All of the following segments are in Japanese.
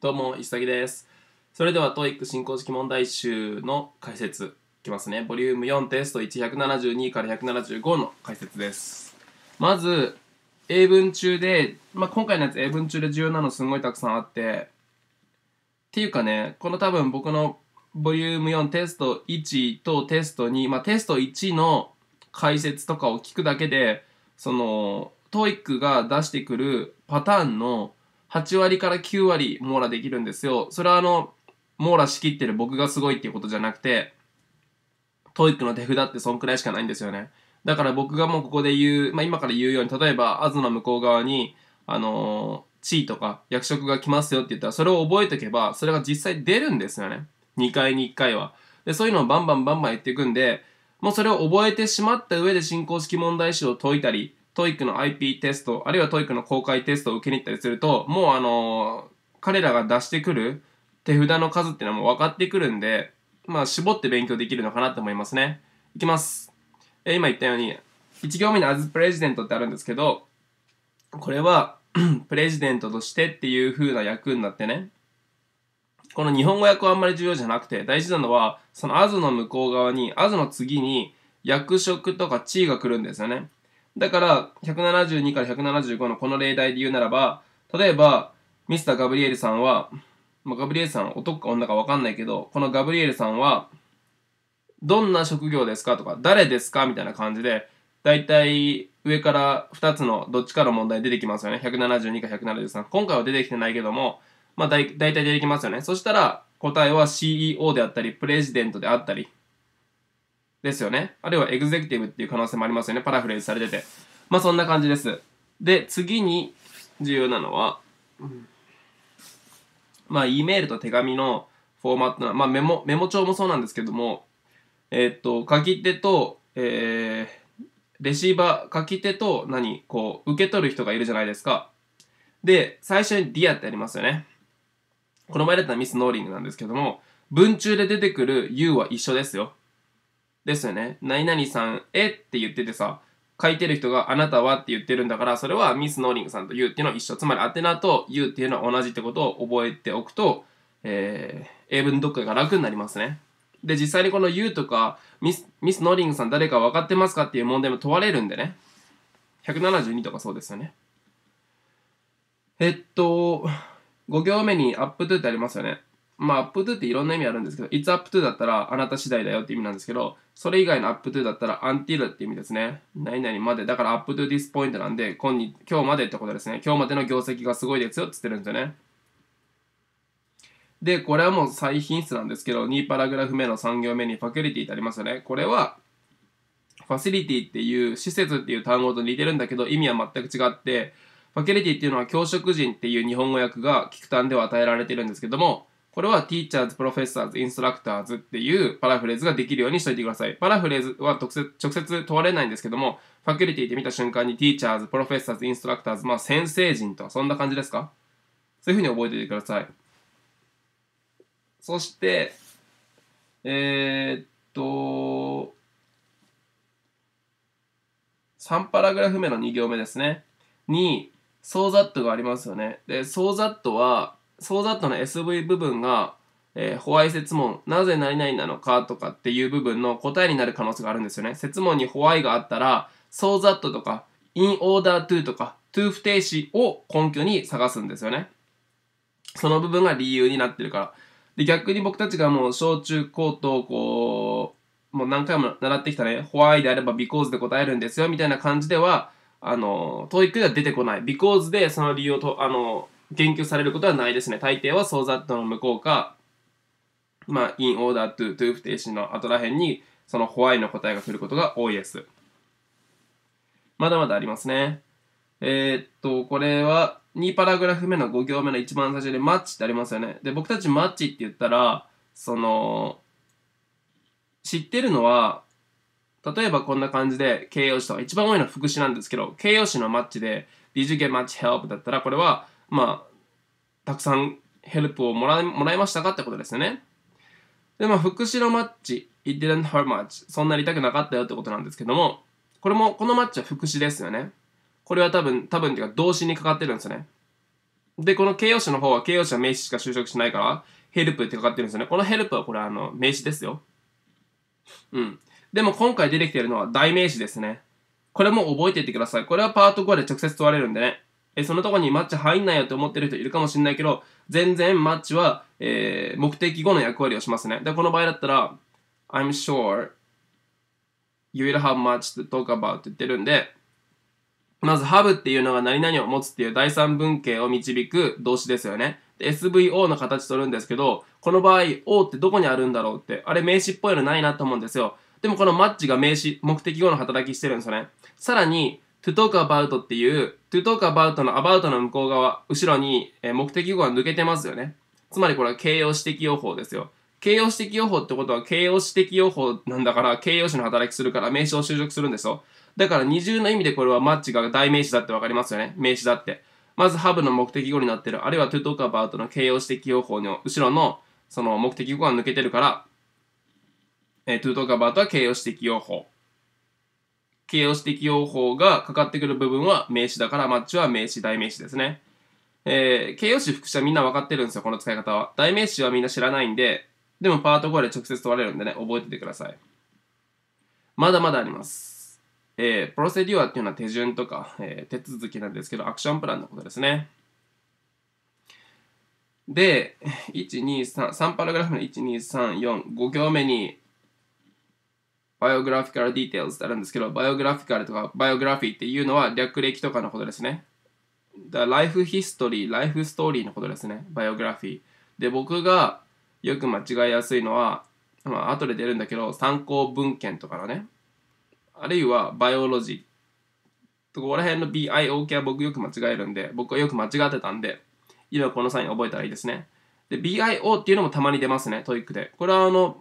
どうも、石崎です。それでは、TOEIC 進行式問題集の解説いきますね。ボリューム4テスト1 7 2から175の解説です。まず、英文中で、まあ、今回のやつ英文中で重要なのすごいたくさんあって、っていうかね、この多分僕のボリューム4テスト1とテスト2、まあ、テスト1の解説とかを聞くだけで、その、TOEIC が出してくるパターンの8割から9割網羅できるんですよ。それはあの、網羅しきってる僕がすごいっていうことじゃなくて、トイックの手札ってそんくらいしかないんですよね。だから僕がもうここで言う、まあ、今から言うように、例えば、アズの向こう側に、あのー、地位とか役職が来ますよって言ったら、それを覚えておけば、それが実際出るんですよね。2回に1回は。で、そういうのをバンバンバンバン言っていくんで、もうそれを覚えてしまった上で進行式問題集を解いたり、TOEIC の IP テスト、あるいは TOEIC の公開テストを受けに行ったりすると、もうあの彼らが出してくる手札の数っていうのはもう分かってくるんで、まあ、絞って勉強できるのかなと思いますね。いきます。えー、今言ったように、1行目に As President ってあるんですけど、これは プレジデントとしてっていう風な役になってね、この日本語訳はあんまり重要じゃなくて、大事なのは、その As の向こう側に、As の次に役職とか地位が来るんですよね。だから、172から175のこの例題で言うならば、例えば、ミスター・ガブリエルさんは、まあ、ガブリエルさん、男か女かわかんないけど、このガブリエルさんは、どんな職業ですかとか、誰ですかみたいな感じで、だいたい上から2つのどっちかの問題出てきますよね。172か173。今回は出てきてないけども、まあだいたい出てきますよね。そしたら、答えは CEO であったり、プレジデントであったり、ですよね。あるいはエグゼクティブっていう可能性もありますよね。パラフレーズされてて。まあそんな感じです。で、次に重要なのは、まあ、E メールと手紙のフォーマットな、まあ、メモ、メモ帳もそうなんですけども、えー、っと、書き手と、えー、レシーバー、書き手と何、こう、受け取る人がいるじゃないですか。で、最初に d ィ a ってありますよね。この前だったらミス・ノーリングなんですけども、文中で出てくる U は一緒ですよ。ですよね。何々さんへって言っててさ、書いてる人があなたはって言ってるんだから、それはミス・ノーリングさんと you っていうのは一緒。つまり、アテナと you っていうのは同じってことを覚えておくと、えー、英文読解が楽になりますね。で、実際にこの you とかミス、ミス・ノーリングさん誰か分かってますかっていう問題も問われるんでね。172とかそうですよね。えっと、5行目にアップトゥってありますよね。まあ、アップトゥっていろんな意味あるんですけど、it's up to だったらあなた次第だよって意味なんですけど、それ以外のアップトゥだったら until って意味ですね。何々まで。だからアップトゥ this point なんで、今に、今日までってことですね。今日までの業績がすごいですよって言ってるんですよね。で、これはもう最品質なんですけど、2パラグラフ目の3行目にファュリティってありますよね。これは、ファシリティっていう、施設っていう単語と似てるんだけど、意味は全く違って、ファキリティっていうのは教職人っていう日本語訳が聞く単では与えられてるんですけども、これは teachers, professors, instructors っていうパラフレーズができるようにしておいてください。パラフレーズは直接問われないんですけども、ファキュリティで見た瞬間に teachers, professors, instructors、まあ先生人とそんな感じですかそういうふうに覚えておいてください。そして、えー、っと、3パラグラフ目の2行目ですね。に、so うざ a t がありますよね。で、so うざ a t は、ソうザットの SV 部分が、えー、ホワイ説問、なぜ何々なのかとかっていう部分の答えになる可能性があるんですよね。説問にホワイがあったら、ソうザットとか、in order to とか、to 不定詞を根拠に探すんですよね。その部分が理由になってるから。で、逆に僕たちがもう小中高とこう、もう何回も習ってきたね、ホワイであれば because で答えるんですよみたいな感じでは、あの、トイックでは出てこない。because でその理由をと、あの、言及されることはないですね。大抵はそうざっとの向こうか、まあ、in order to to 不定詞の後ら辺に、そのホワイの答えが来ることが多いです。まだまだありますね。えー、っと、これは2パラグラフ目の5行目の一番最初でマッチってありますよね。で、僕たちマッチって言ったら、その、知ってるのは、例えばこんな感じで形容詞とか、一番多いのは副詞なんですけど、形容詞のマッチで、Did you get much help? だったら、これは、まあ、たくさんヘルプをもらいもらいましたかってことですよね。で、まあ、福祉のマッチ、it didn't hurt much。そんなに痛くなかったよってことなんですけども、これも、このマッチは福祉ですよね。これは多分、多分っていうか動詞にかかってるんですよね。で、この形容詞の方は形容詞は名詞しか就職しないから、ヘルプってかかってるんですよね。このヘルプはこれあの名詞ですよ。うん。でも今回出てきてるのは代名詞ですね。これも覚えていってください。これはパート5で直接問われるんでね。えそのとこにマッチ入んないよって思ってる人いるかもしんないけど、全然マッチは、えー、目的語の役割をしますね。で、この場合だったら、I'm sure you will have much to talk about って言ってるんで、まず have っていうのが何々を持つっていう第三文型を導く動詞ですよね。SVO の形取るんですけど、この場合、O ってどこにあるんだろうって、あれ名詞っぽいのないなと思うんですよ。でもこのマッチが名詞、目的語の働きしてるんですよね。さらに、to talk about っていう to talk about の about の向こう側、後ろに目的語が抜けてますよね。つまりこれは形容詞的用法ですよ。形容詞的用法ってことは形容詞的用法なんだから形容詞の働きするから名詞を修飾するんですよ。だから二重の意味でこれはマッチが代名詞だってわかりますよね。名詞だって。まずハブの目的語になってる。あるいは to talk about の形容詞的用法の後ろのその目的語が抜けてるから、えー、to talk about は形容詞的用法。形容詞的用法がかかってくる部分は名詞だから、マッチは名詞、代名詞ですね。えー、形容詞、副詞はみんな分かってるんですよ、この使い方は。代名詞はみんな知らないんで、でもパート5で直接問われるんでね、覚えててください。まだまだあります。えー、プロセデュアっていうのは手順とか、えー、手続きなんですけど、アクションプランのことですね。で、1、2、3、3パラグラフの1、2、3、4、5行目に、バイオグラフィカルディテールズってあるんですけど、バイオグラフィカルとかバイオグラフィーっていうのは略歴とかのことですね。だライフヒストリー、ライフストーリーのことですね。バイオグラフィー。で、僕がよく間違いやすいのは、まあ、後で出るんだけど、参考文献とかのね、あるいはバイオロジー。ここら辺の BIO 系は僕よく間違えるんで、僕はよく間違ってたんで、今このサイン覚えたらいいですね。で、BIO っていうのもたまに出ますね、トイックで。これはあの、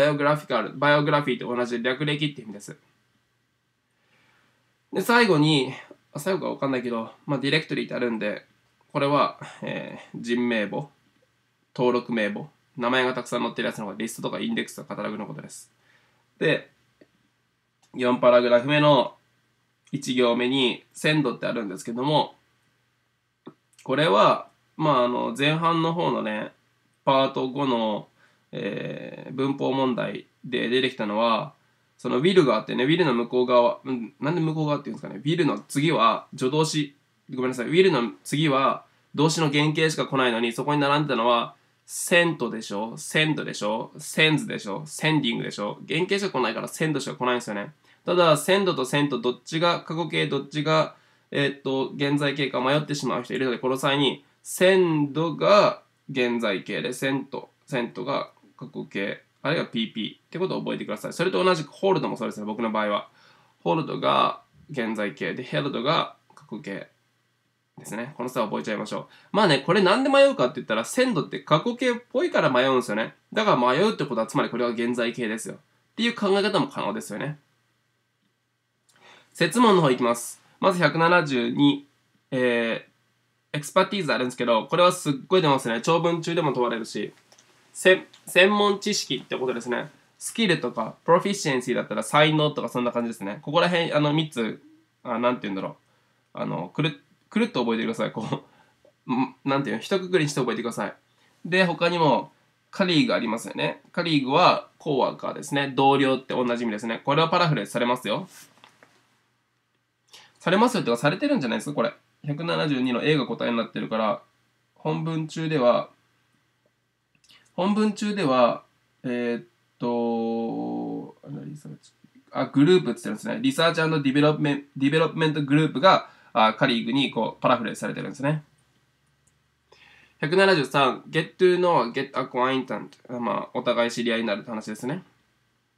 バイオグラフィカル、バイオグラフィーと同じ略歴って意味です。で、最後に、最後かわかんないけど、まあ、ディレクトリーってあるんで、これは、えー、人名簿、登録名簿、名前がたくさん載ってるやつのがリストとかインデックスとかカタログのことです。で、4パラグラフ目の1行目に鮮度ってあるんですけども、これは、まあ、あの、前半の方のね、パート5のえー、文法問題で出てきたのは、そのビルがあってね、ビルの向こう側、なんで向こう側っていうんですかね、ビルの次は助動詞、ごめんなさい、ビルの次は動詞の原型しか来ないのに、そこに並んでたのは、セントでしょ、セントでしょ、センズでしょ、センディングでしょ、原型しか来ないからセントしか来ないんですよね。ただ、セントとセント、どっちが過去形、どっちが、えー、っと、現在形か迷ってしまう人いるので、この際に、センドが現在形で、セント、セントが過去形、あるいは PP ってことを覚えてください。それと同じく、ホールドもそうですね、僕の場合は。ホールドが現在形で、ヘルドが過去形ですね。この差を覚えちゃいましょう。まあね、これなんで迷うかって言ったら、鮮度って過去形っぽいから迷うんですよね。だから迷うってことは、つまりこれは現在形ですよ。っていう考え方も可能ですよね。説問の方いきます。まず172、えー、エクスパティーズあるんですけど、これはすっごい出ますね。長文中でも問われるし。専門知識ってことですね。スキルとか、プロフィシエンシーだったら才能とかそんな感じですね。ここら辺、あの、3つ、あなんて言うんだろう。あの、くる、くるっと覚えてください。こう、なんていうの、一括りにして覚えてください。で、他にも、カリーグありますよね。カリーグは、コーワーカーですね。同僚って同じ意味ですね。これはパラフレーされますよ。されますよってか、されてるんじゃないですか、これ。172の A が答えになってるから、本文中では、本文中では、えー、っと、あ、グループって言ってるんですね。リサーチディベロップメンディベロップメントグループがあカリーグにこうパラフレーされてるんですね。173、get to know, get acquainted。まあ、お互い知り合いになるって話ですね。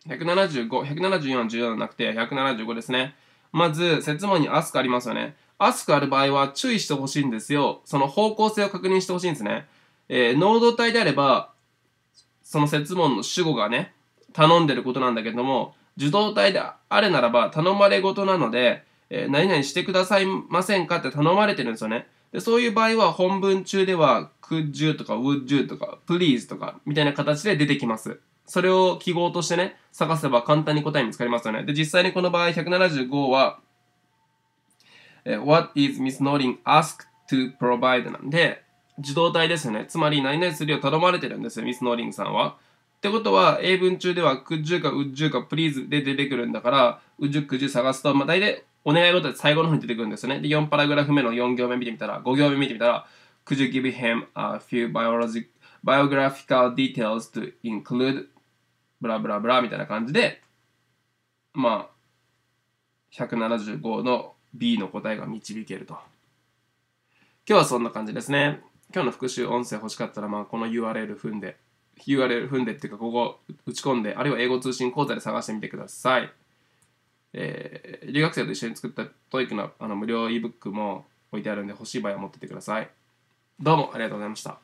175、174は重要なくて、175ですね。まず、説問にアスクありますよね。アスクある場合は注意してほしいんですよ。その方向性を確認してほしいんですね。えー、濃度であれば、その設問の主語がね、頼んでることなんだけども、受動体であれならば頼まれ事なので、えー、何々してくださいませんかって頼まれてるんですよね。で、そういう場合は本文中では could you とか would you とか please とかみたいな形で出てきます。それを記号としてね、探せば簡単に答え見つかりますよね。で、実際にこの場合175は、えー、what is Miss Norin asked to provide なんで、受動体ですよね。つまり、何々するよう頼まれてるんですよ、ミス・ノーリングさんは。ってことは、英文中では、くじゅうかうじゅ l かプリーズで出てくるんだから、うじゅくじゅ探すと、まあ、大体、お願い事で最後の方に出てくるんですよね。で、4パラグラフ目の4行目見てみたら、5行目見てみたら、could you give him a few biologic, biographical details to include ブラブラブラみたいな感じで、まあ、175の B の答えが導けると。今日はそんな感じですね。今日の復習音声欲しかったら、まあ、この URL 踏んで、URL 踏んでっていうか、ここ打ち込んで、あるいは英語通信講座で探してみてください。えー、留学生と一緒に作った TOEIC のあの無料 ebook も置いてあるんで、欲しい場合は持っててください。どうもありがとうございました。